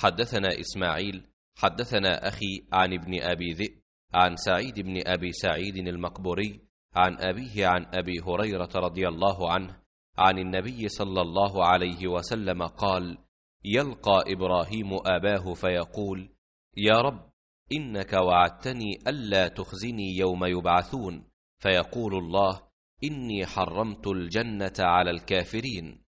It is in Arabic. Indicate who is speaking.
Speaker 1: حدثنا إسماعيل حدثنا
Speaker 2: أخي عن ابن أبي ذئب عن سعيد بن أبي سعيد المقبوري عن أبيه عن أبي هريرة رضي الله عنه عن النبي صلى الله عليه وسلم قال يلقى إبراهيم أباه فيقول يا رب إنك وعدتني ألا تخزني يوم يبعثون فيقول
Speaker 1: الله إني حرمت الجنة على الكافرين